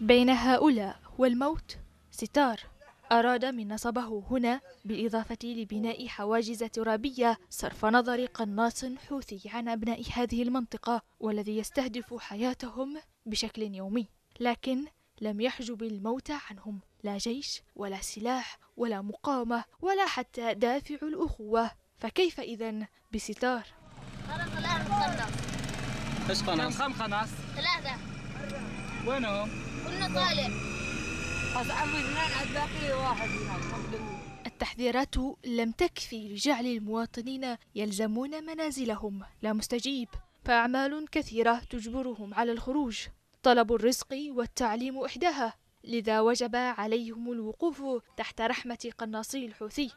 بين هؤلاء والموت ستار أراد من نصبه هنا بالإضافة لبناء حواجز ترابية صرف نظر قناص حوثي عن أبناء هذه المنطقة والذي يستهدف حياتهم بشكل يومي لكن لم يحجب الموت عنهم لا جيش ولا سلاح ولا مقاومة ولا حتى دافع الأخوة فكيف إذا بستار؟ ايش قناص؟ قناص؟ ثلاثة وينهم؟ طالع التحذيرات لم تكفي لجعل المواطنين يلزمون منازلهم لا مستجيب فأعمال كثيرة تجبرهم على الخروج طلب الرزق والتعليم إحداها لذا وجب عليهم الوقوف تحت رحمة قناصي الحوثي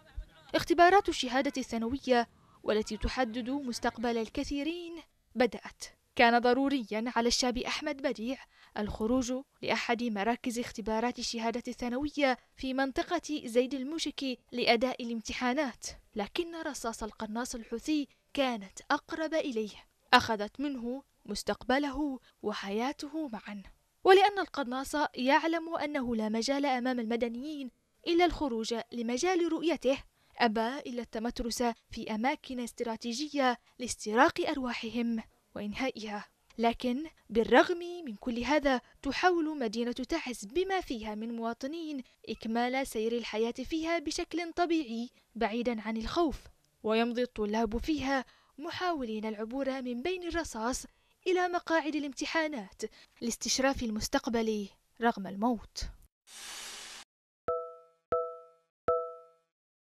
اختبارات الشهادة الثانوية والتي تحدد مستقبل الكثيرين بدأت كان ضروريا على الشاب أحمد بديع الخروج لأحد مراكز اختبارات الشهادة الثانوية في منطقة زيد الموشكي لأداء الامتحانات لكن رصاص القناص الحوثي كانت أقرب إليه أخذت منه مستقبله وحياته معا ولأن القناص يعلم أنه لا مجال أمام المدنيين إلا الخروج لمجال رؤيته أبى إلا التمترس في أماكن استراتيجية لاستراق أرواحهم وإنهائها لكن بالرغم من كل هذا تحاول مدينة تعز بما فيها من مواطنين إكمال سير الحياة فيها بشكل طبيعي بعيدا عن الخوف ويمضي الطلاب فيها محاولين العبور من بين الرصاص إلى مقاعد الامتحانات لاستشراف المستقبل رغم الموت